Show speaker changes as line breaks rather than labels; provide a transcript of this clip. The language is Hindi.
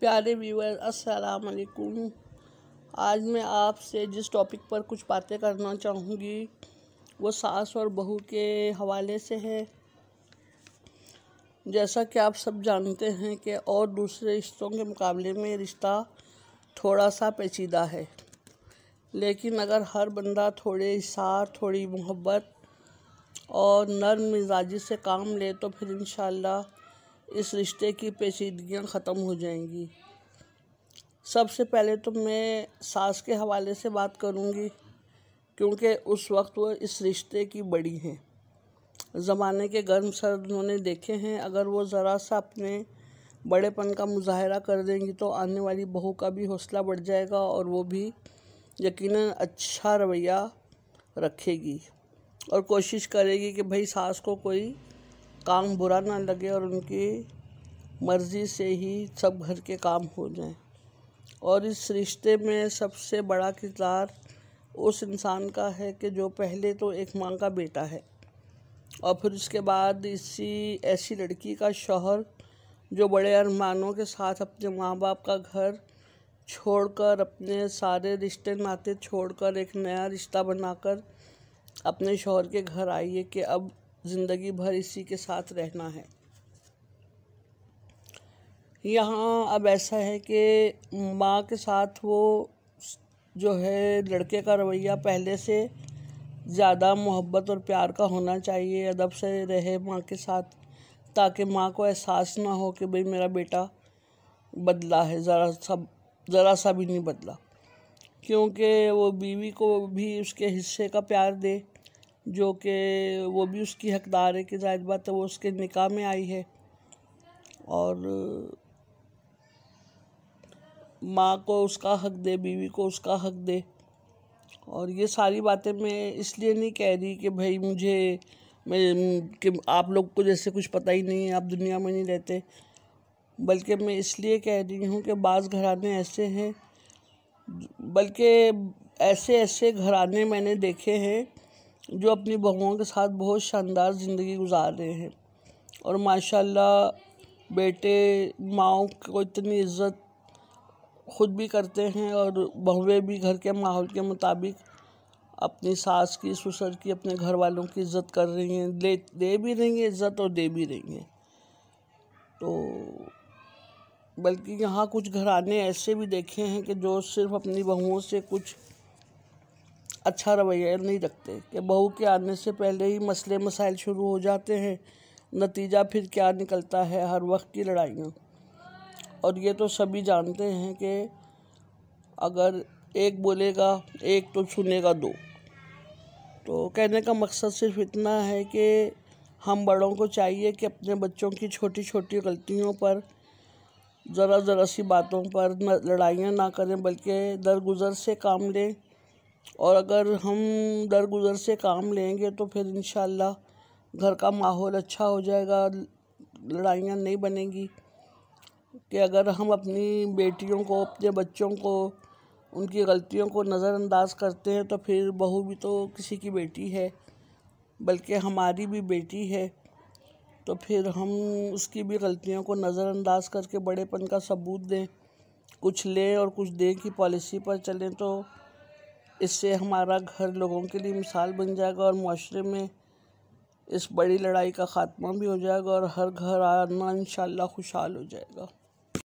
प्यारे व्यूअर अस्सलाम वालेकुम आज मैं आपसे जिस टॉपिक पर कुछ बातें करना चाहूँगी वो सास और बहू के हवाले से है जैसा कि आप सब जानते हैं कि और दूसरे रिश्तों के मुकाबले में रिश्ता थोड़ा सा पेचीदा है लेकिन अगर हर बंदा थोड़े इशार थोड़ी मोहब्बत और नर्म मिजाजी से काम ले तो फिर इंशाल्लाह इस रिश्ते की पेचीदगियाँ ख़त्म हो जाएंगी सबसे पहले तो मैं सास के हवाले से बात करूँगी क्योंकि उस वक्त वो इस रिश्ते की बड़ी हैं ज़माने के गर्म सर्द उन्होंने देखे हैं अगर वो ज़रा सा अपने बड़ेपन का मुजाहरा कर देंगी तो आने वाली बहू का भी हौसला बढ़ जाएगा और वो भी यकीनन अच्छा रवैया रखेगी और कोशिश करेगी कि भाई सास को कोई काम बुरा ना लगे और उनकी मर्ज़ी से ही सब घर के काम हो जाए और इस रिश्ते में सबसे बड़ा किरदार उस इंसान का है कि जो पहले तो एक माँ का बेटा है और फिर उसके बाद इसी ऐसी लड़की का शोहर जो बड़े अरमानों के साथ अपने माँ बाप का घर छोड़कर अपने सारे रिश्ते नाते छोड़कर एक नया रिश्ता बनाकर अपने शोहर के घर आई है कि अब ज़िंदगी भर इसी के साथ रहना है यहाँ अब ऐसा है कि माँ के साथ वो जो है लड़के का रवैया पहले से ज़्यादा मोहब्बत और प्यार का होना चाहिए अदब से रहे माँ के साथ ताकि माँ को एहसास ना हो कि भाई मेरा बेटा बदला है ज़रा सा ज़रा सा भी नहीं बदला क्योंकि वो बीवी को भी उसके हिस्से का प्यार दे जो कि वो भी उसकी हकदार है कि जाहिर बात है वो उसके निकाह में आई है और माँ को उसका हक दे बीवी को उसका हक दे और ये सारी बातें मैं इसलिए नहीं कह रही कि भाई मुझे मैं कि आप लोग को जैसे कुछ पता ही नहीं है आप दुनिया में नहीं रहते बल्कि मैं इसलिए कह रही हूँ कि बाज़ घराने ऐसे हैं बल्कि ऐसे ऐसे घराने मैंने देखे हैं जो अपनी बहुओं के साथ बहुत शानदार ज़िंदगी गुजार रहे हैं और माशाल्लाह बेटे माओ को इतनी इज़्ज़त ख़ुद भी करते हैं और बहुएँ भी घर के माहौल के मुताबिक अपनी सास की ससुर की अपने घर वालों की इज़्ज़त कर रही हैं दे दे भी रही हैं इज़्ज़त और दे भी रही हैं तो बल्कि यहाँ कुछ घराने ऐसे भी देखे हैं कि जो सिर्फ अपनी बहुओं से कुछ अच्छा रवैया नहीं रखते कि बहू के आने से पहले ही मसले मसाइल शुरू हो जाते हैं नतीजा फिर क्या निकलता है हर वक्त की लड़ाइयाँ और ये तो सभी जानते हैं कि अगर एक बोलेगा एक तो सुनेगा दो तो कहने का मकसद सिर्फ इतना है कि हम बड़ों को चाहिए कि अपने बच्चों की छोटी छोटी गलतियों पर ज़रा ज़रा सी बातों पर लड़ाइयाँ ना करें बल्कि दरगुजर से काम लें और अगर हम दरगुजर से काम लेंगे तो फिर इन घर का माहौल अच्छा हो जाएगा लड़ाइयाँ नहीं बनेंगी कि अगर हम अपनी बेटियों को अपने बच्चों को उनकी गलतियों को नज़रअंदाज करते हैं तो फिर बहू भी तो किसी की बेटी है बल्कि हमारी भी बेटी है तो फिर हम उसकी भी गलतियों को नज़रअंदाज करके बड़ेपन का सबूत दें कुछ लें और कुछ दें की पॉलिसी पर चलें तो इससे हमारा घर लोगों के लिए मिसाल बन जाएगा और माशरे में इस बड़ी लड़ाई का ख़ात्मा भी हो जाएगा और हर घर आना इन खुशहाल हो जाएगा